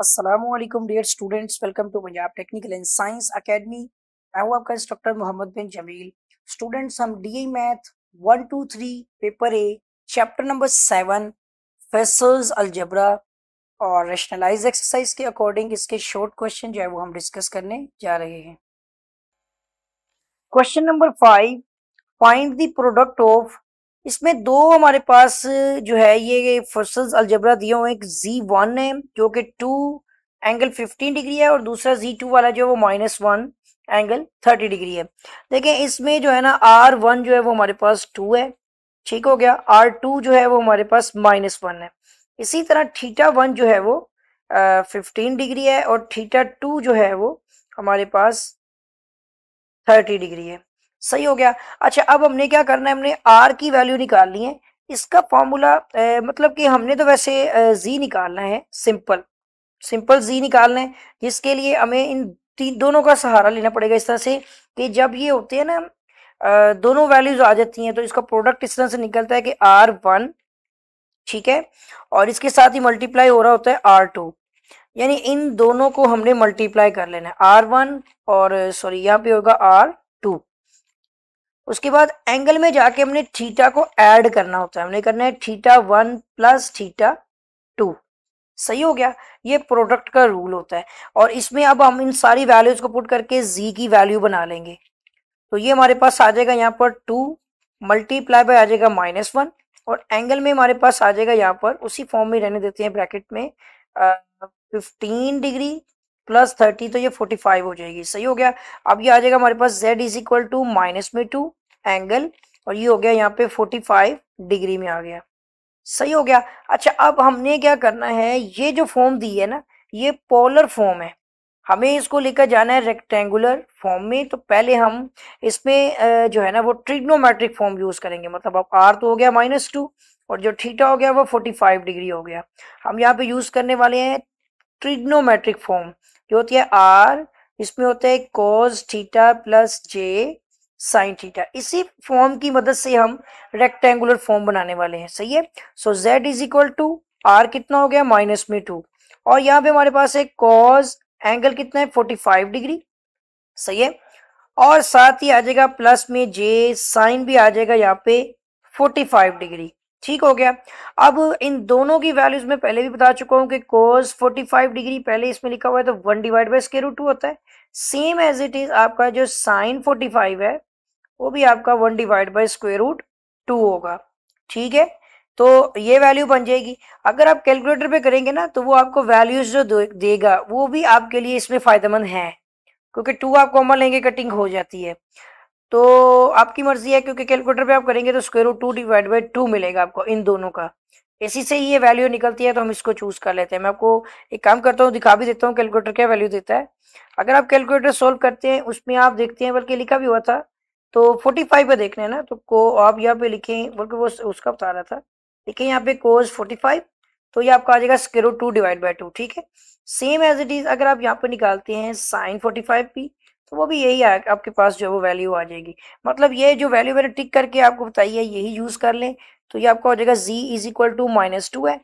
Aslam dear students welcome to Punjab technical and science academy मैं हूँ आपका इंस्ट्रक्टर मोहम्मद बिन जमील स्टूडेंट्स हम D math one two three paper A chapter number seven phasors algebra और rationalise exercise के according इसके short question जो है वो हम डिस्कस करने जा रहे हैं question number five find the product of इसमें दो हमारे पास जो है ये फर्सल अलजबरा दिए हुए एक जी वन है जो कि टू एंगल फिफ्टीन डिग्री है और दूसरा जी टू वाला जो है वो minus one angle thirty degree है देखें इसमें जो है ना आर वन जो है वो हमारे पास टू है ठीक हो गया आर टू जो है वो हमारे पास माइनस वन है इसी तरह ठीटा वन जो है वो फिफ्टीन डिग्री है और ठीटा टू जो है वो हमारे पास थर्टी डिग्री है सही हो गया अच्छा अब हमने क्या करना है हमने आर की वैल्यू निकालनी है इसका फॉर्मूला मतलब कि हमने तो वैसे जी निकालना है सिंपल सिंपल जी निकालना है जिसके लिए हमें इन तीन दोनों का सहारा लेना पड़ेगा इस तरह से कि जब ये होते हैं ना दोनों वैल्यूज आ जाती हैं तो इसका प्रोडक्ट इस तरह से निकलता है कि आर वन ठीक है और इसके साथ ही मल्टीप्लाई हो रहा होता है आर टू यानी इन दोनों को हमने मल्टीप्लाई कर लेना है आर वन और सॉरी यहाँ पे होगा आर टू उसके बाद एंगल में जाके हमने थीटा को ऐड करना होता है हमने करना है theta one plus theta two सही हो गया ये प्रोडक्ट का रूल होता है और इसमें अब हम इन सारी वैल्यूज को पुट करके जी की वैल्यू बना लेंगे तो ये हमारे पास आ जाएगा यहाँ पर टू मल्टीप्लाई बाय आ जाएगा माइनस वन और एंगल में हमारे पास आ जाएगा यहाँ पर उसी फॉर्म में रहने देते हैं ब्रैकेट में फिफ्टीन डिग्री प्लस थर्टी तो ये फोर्टी फाइव हो जाएगी सही हो गया अब ये आ जाएगा हमारे पास z is equal to minus में टू एंगल और ये हो गया यहाँ पे फोर्टी फाइव डिग्री में आ गया सही हो गया अच्छा अब हमने क्या करना है ये जो फॉर्म दी है ना ये पोलर फॉर्म है हमें इसको लेकर जाना है रेक्टेंगुलर फॉर्म में तो पहले हम इसमें जो है ना वो ट्रिग्नोमेट्रिक फॉर्म यूज़ करेंगे मतलब अब आर तो हो गया माइनस टू और जो थीटा हो गया वो फोर्टी फाइव डिग्री हो गया हम यहाँ पे यूज़ करने वाले हैं ट्रिग्नोमेट्रिक फॉर्म जो होती है आर इसमें होता है cos theta plus J sine theta इसी फॉर्म की मदद से हम रेक्टेंगुलर फॉर्म बनाने वाले हैं सही है so Z is equal to R कितना हो गया माइनस में टू और यहाँ पे हमारे पास है कॉज एंगल कितना है फोर्टी फाइव डिग्री सही है और साथ ही आ जाएगा प्लस में जे साइन भी आ जाएगा यहाँ पे फोर्टी फाइव डिग्री ठीक हो गया अब इन दोनों की वैल्यूज में पहले भी बता चुका हूँ कि कोस 45 डिग्री पहले इसमें लिखा हुआ है तो one divide by square root two होता है सेम एज इट इज आपका जो साइन 45 है वो भी आपका one divide by square root two होगा ठीक है तो ये वैल्यू बन जाएगी अगर आप कैलकुलेटर पे करेंगे ना तो वो आपको वैल्यूज जो देगा वो भी आपके लिए इसमें फायदेमंद है क्योंकि टू आप कॉमन लेंगे कटिंग हो जाती है तो आपकी मर्जी है क्योंकि कैलकुलेटर पे आप करेंगे तो square root two divide by two मिलेगा आपको इन दोनों का इसी से ये वैल्यू निकलती है तो हम इसको चूज कर लेते हैं मैं आपको एक काम करता हूँ दिखा भी देता हूँ कैलकुलेटर क्या वैल्यू देता है अगर आप कैलकुलेटर सोल्व करते हैं उसमें आप देखते हैं बल्कि लिखा भी हुआ था तो फोर्टी फाइव पे देखने ना तो को आप यहाँ पे लिखें बल्कि वो उसका बता रहा था लिखें यहाँ पे कोज फोर्टी फाइव तो ये आपका आ जाएगा square root two divide by two ठीक है सेम एज इट इज अगर आप यहाँ पे निकालते हैं साइन फोर्टी फाइव पी तो वो भी यही आपके पास जो है वो वैल्यू आ जाएगी मतलब ये जो वैल्यू मैंने टिक करके आपको बताई है यही यूज़ कर लें तो ये आपका हो जाएगा z is equal to minus two है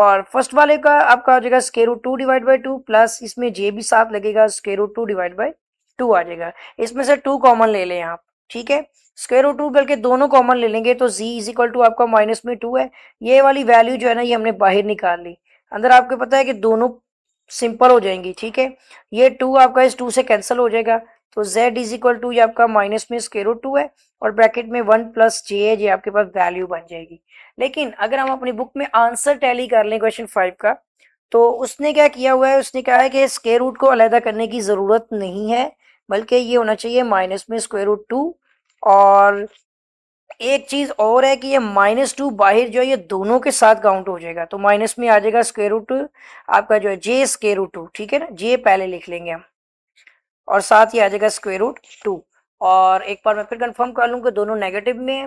और फर्स्ट वाले का आपका हो जाएगा square root two divide by two plus इसमें जे भी साथ लगेगा square root two divide by two आ जाएगा इसमें से टू कॉमन ले लें आप ठीक है स्केयर रूट टू बल्कि दोनों कॉमन ले लेंगे तो z इज इक्वल टू आपका माइनस में टू है ये वाली वैल्यू जो है ना ये हमने बाहर निकाल ली अंदर आपको पता है कि दोनों सिंपल हो जाएंगी ठीक है ये टू आपका इस टू से कैंसिल हो जाएगा तो z इज इक्वल टू ये आपका माइनस में स्केरो टू है और ब्रैकेट में वन प्लस जे है ये आपके पास वैल्यू बन जाएगी लेकिन अगर हम अपनी बुक में आंसर टैली कर लें क्वेश्चन फाइव का तो उसने क्या किया हुआ है उसने कहा है कि स्केयर रूट को अलहदा करने की ज़रूरत नहीं है बल्कि ये होना चाहिए माइनस में स्क्वेयर रूट टू और एक चीज और है कि ये माइनस टू बाहर जो है ये दोनों के साथ काउंट हो जाएगा तो माइनस में आ जाएगा स्क्वेयर रूट आपका जो है जे स्क्वेयर रूट टू ठीक है ना जे पहले लिख लेंगे हम और साथ ही आ जाएगा स्क्वेयर रूट टू और एक बार मैं फिर कंफर्म कर लूँ कि दोनों नेगेटिव में है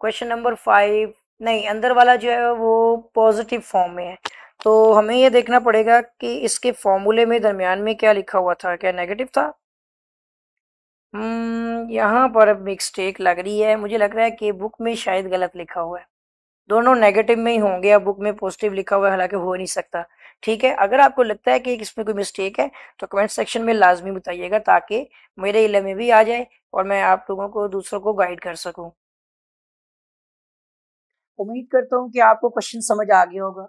क्वेश्चन नंबर फाइव नहीं अंदर वाला जो है वो पॉजिटिव फॉर्म में है तो हमें ये देखना पड़ेगा कि इसके फॉर्मूले में दरमियान में क्या लिखा हुआ था क्या नेगेटिव था हम्म, यहाँ पर मिस्टेक लग रही है मुझे लग रहा है कि बुक में शायद गलत लिखा हुआ है दोनों नेगेटिव में ही होंगे या बुक में पॉजिटिव लिखा हुआ है हालांकि हो नहीं सकता ठीक है अगर आपको लगता है कि इसमें कोई मिस्टेक है तो कमेंट सेक्शन में लाजमी बताइएगा ताकि मेरे इले में भी आ जाए और मैं आप लोगों को दूसरों को गाइड कर सकूँ उम्मीद करता हूँ कि आपको क्वेश्चन समझ आ गया होगा